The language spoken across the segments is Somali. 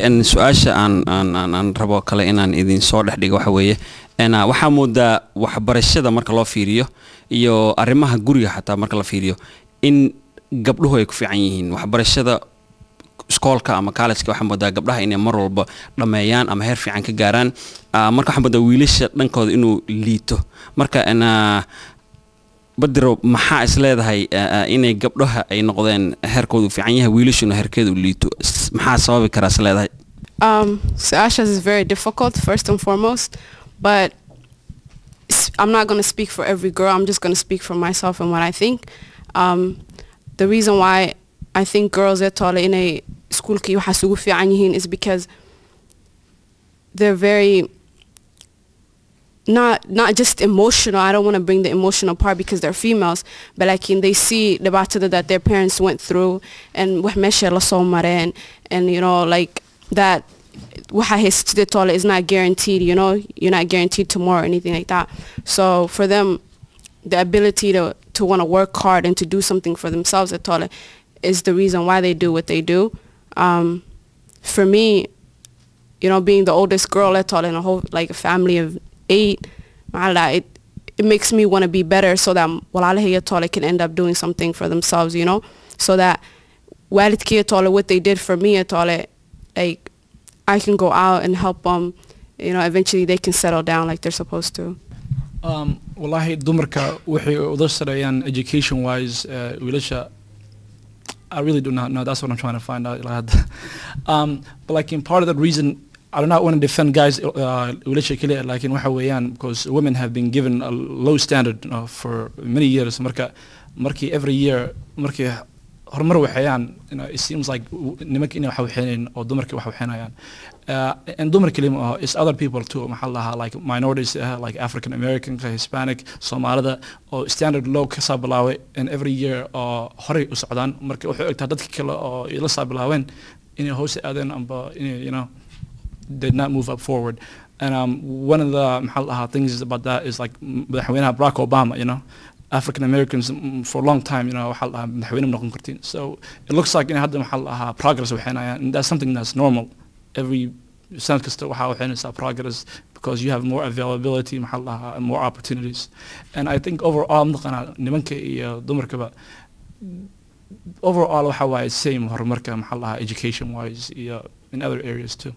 su-aasha aan rabo kale inaan idin soo dhex dhigo waxa weeye ah, waxaa moodaa waxbarashada marka loo fiiriyo iyo arrimaha guriga xataa marka la fiiriyo in gabdhuhu ay ku fiican yihiin waxbarashada iskoolka ama kaalijka waxaa moodaa gabdhaha inay mar walba dhameeyaan ama heer fiican ka gaaraan ah, marka waxaa moodaa wiilasha dhankooda inuu liito marka ah, badiro maxaa is leedahay eh, eh, inay gabdhaha ay noqdeen heerkoodu fiican yahay wiilashuna heerkeedu liito maxaa sababi karaa is leedahay Um, Suasha's is very difficult, first and foremost, but I'm not going to speak for every girl. I'm just going to speak for myself and what I think. Um, the reason why I think girls are taller in a school is because they're very not not just emotional. I don't want to bring the emotional part because they're females, but like in, they see the battle that their parents went through and and and you know like that is not guaranteed. You know you're not guaranteed tomorrow or anything like that. So for them, the ability to to want to work hard and to do something for themselves at all is the reason why they do what they do. Um, for me, you know, being the oldest girl at all in a whole like a family of it it, it makes me want to be better so that walalahiya tole can end up doing something for themselves you know so that walidkiya tole what they did for me tole like I can go out and help them you know eventually they can settle down like they're supposed to um, wallaahi dumarka waxay uda sareeyaan education wise uh, wiilasha I really do not know that's what I'm trying to find out um, but like in part of the reason I do not want to defend guys uh, like in waxa weeyaan because women have been given a low standard uh, for many years marka markii every year markii horumar waxeeyaan you know, it seems like nimanka inay wax waxeenayaan oo dumarka wax waxeenayaan uh, and dumar keli maaho uh, is other people too maxaa lahaa like minorities ah like african american hispanic soomaalida oo standard low ka soo bilaabay and every year oo uh, horey u socdaan marka waxay ogtaha dadka kale oo ila soo bilaabeen inay hoos aadeen amba inay you know, did not move up forward. And um, one of the um, uh, things about that is like Barack Obama, you know, African Americans for a long time, you know, um, So it looks like in hadda uh, progress and that's something that's normal. Every progress because you have more availability uh, and more opportunities. And I think overall overall waxa waaye same education wise in other areas too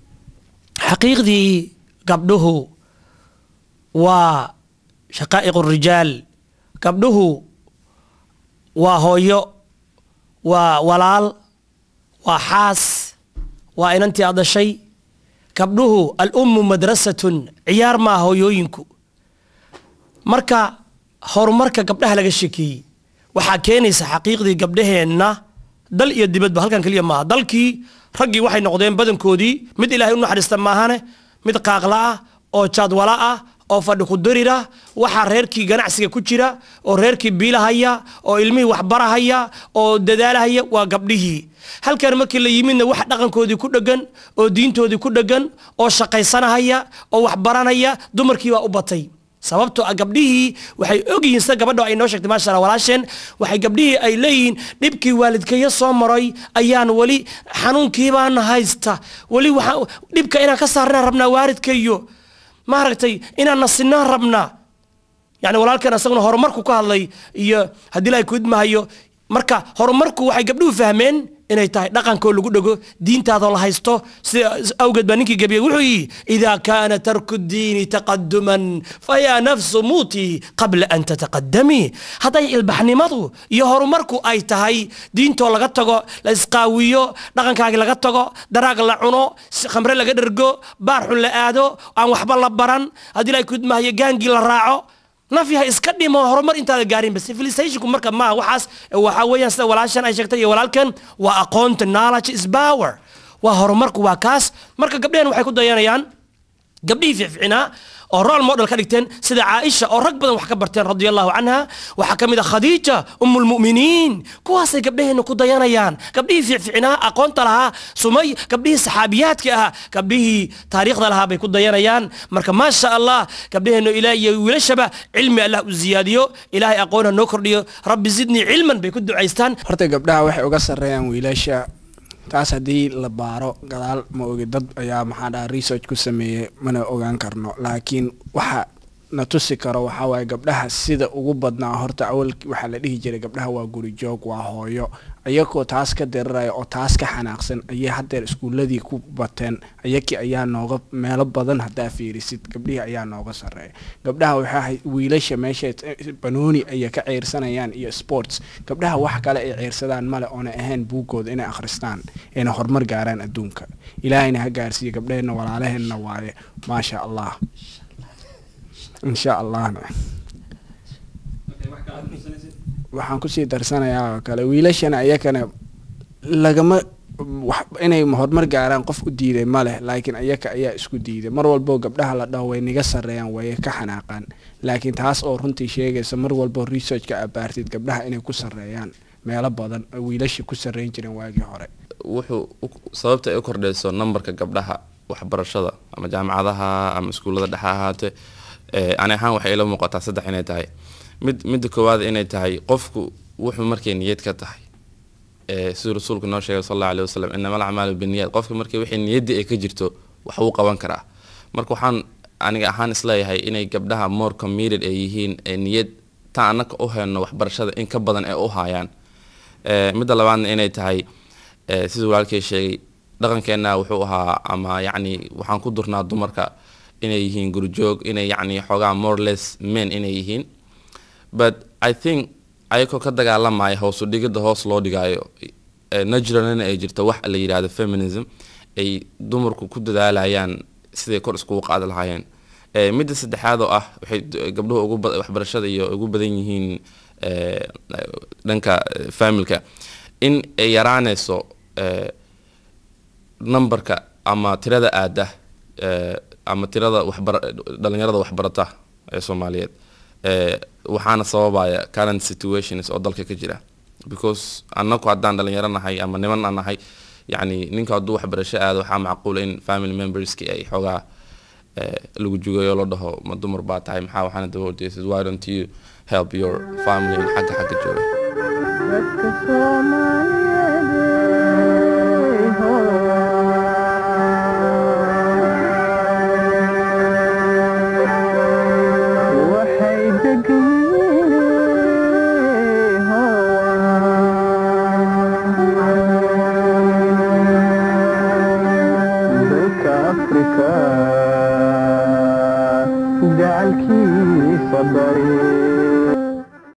xaqiiqdii gabdhuhu waa shaqaa'iqu rijaal gabdhuhu waa hooyo waa walaal waa xaas waa inantii aad dhashay gabdhuhu alummu madrasatun ciyaar maa hooyooyinku marka horumarka gabdhaha laga shekeeyey waxaa keenaysa xaqiiqdii gabdhaheenna dal iyo dibadba halkan keliya maaha dalkii raggii waxay noqdeen badankoodii mid ilaahay u naxariista maahane mid qaaqla ah oo jadwala ah oo fadhi waxaa reerkii ganacsiga ku jira oo reerkii biilahaya oo ilmihii waxbarahaya oo dadaalahaya waa gabdhihii halkan markii la yimidna wax dhaqankoodii ku dhegan oo diintoodii ku dhegan oo shaqaysanahaya oo waxbaranaya dumarkii baa u batay sababto ah gabdhihii waxay ogyihiin sida gabadha ay noo sheegtay maasha walaasheen waxay gabdhihii ay leeyihiin dhibkii waalidkaya soo maray ayaan weli xanuunkiibaan haysta weli waxaa dhibka inaan ka saarnaan rabnaa waalidkayo maaragtay inaan nasinaan rabnaa yani walaalkeen isaguna horumarku ka hadlay iyo haddii lahay kuidmahayo marka horumarku waxay gabdhuhu fahmeen inay tahay dhaqankoo lagu dhego diintaadoo la haysto sida awgeed baa ninkii gabiyey wuxuu yidhi idaa kaana tarku diini taqaduman fayaa nafsu muutii qabla an tataqadamii hadday ilbaxnimadu iyo horumarku ay tahay diintoo laga tago la isqaawiyo dhaqankaagii laga tago daraag la cuno khamre laga dhergo baar xun la aado aan waxba la baran haddii la kudmahayo gaangii la raaco nafyaha iska dhimo horumar intaada gaarinba civilizationku marka maaha waxaas waxaa weeyaan sida walaashan ay sheegtay iyo walaalkan waa aqoonta knowledge is power waa horumarku waa kaas marka gabdhehen waxay ku dayanayaan gabdhihii fiicficinaa oo rol model ka dhigteen sida caaisha oo rag badan wax ka barteen radiallahu canha waxaa ka mid a ah khadiija umulmuminiin kuwaasay gabdhaheenna ku dayanayaan gabdhihii fiicficinaa aqoonta lahaa sumay gabdhihii saxaabiyaadka ahaa gabdhihii taariikhda lahaa bay ku dayanayaan marka maa allah gabdhaheenna ilaah iyo wiilashaba cilmi allah u ziyaadiyo ilaahay aqoon noo kordhiyo rabbi zidnii cilman bay ku ducaystaan horta gabdhaha waxay uga sarreeyaan wiilasha taas haddii la baaro gadaal ma ogi dad ayaa maxaa dhaha research ku sameeyey mana ogaan karno laakiin waxa na tusi karo waxaa waaye gabdhaha sida ugu badnaa horta awal waxaa la dhihi jiray gabdhaha waa guri joog waa hooyo iyagoo taas ka dariraya oo taas ka xanaaqsan ayay haddeer iskuuladii ku bateen ayagii ayaa nooga meelo badan haddaa fiirisid gabdhihii ayaa nooga sareeya gabdhaha waxaahay wiilasha meesha eh, banooni ayay ka ciirsanayaan iyo sports gabdhaha wax kale ay ciirsadaan male oona ahayn buugooda inay akhristaan ayna horumar gaaraan adduunka ilaahayna ha gaarsiiya gabdhaheenna walaalaheenna waaye maasha allah insha allahna waxaan kusii darsanayaa oo kale wiilashana iyakana lagama inay horumar gaaraan qof u diiday maleh laakiin iyaka ayaa isku diiday mar walboo gabdhaha la dhaho way niga sarreeyaan way ka xanaaqaan laakiin taas oo runtii sheegaysa mar walboo research ka abaartid gabdhaha inay ku sarreeyaan meelo badan oo wiilasha ku sarreyn jireen waagii hore wuxuu sababta ay u kordhayso numberka gabdhaha waxbarashada ama jaamacadaha ama iskuullada dhexa ahaatee eh, ani ahaan waxay ila muuqataa saddex inay tahay mid midda koowaad inay tahay qofku wuxuu markay niyad ka tahay siduu rasuulku noo sheegay sal alla aleh wasalam inama lacmaalu biniyad qofka markii wixii niyaddii ay ka jirto wax qaban karaa marka waxaan aniga ahaan isleeyahay inay gabdhaha more committed ay yihiin niyad taan annaka u heyno waxbarashada in ka badan ay u haayaan midda labaadna inay tahay siduu walaalkay sheegay dhaqankeenna wuxuu ahaa ama yacni waxaan ku durnaa dumarka inay yihiin gurjoog inay yacni xoogaa moreless men inay yihiin but i think ayakoo ka dagaalamaya hoosu dhigida hoos loo dhigaayo eh, najralana ay jirta wax la yidhaahdo feminism ay dumarku ku dadaalayaan siday kor iskugu qaadi lahaayeen eh, midda saddexaad oo ah waxay gabdhuhu waxbarashada iyo ugu badan yihiin eh, dhanka familka in ay yaraanayso numbarka ama tirada aada ama tirada waxbar dhalinyarada waxbarata ee soomaaliyeed Eh, waxaana sababaya current situations oo dalka ka jira because anaku haddaan dhalinyaro nahay ama niman aan nahay yacni ninka hadduu waxbarasho aado waxaa macquula in family memberski ay xoogaa eh, lagu jugayo la dhaho ma dumar baa tahay maxaa waxaana daba horjeysad why don't you help your family in xagga xagga jooga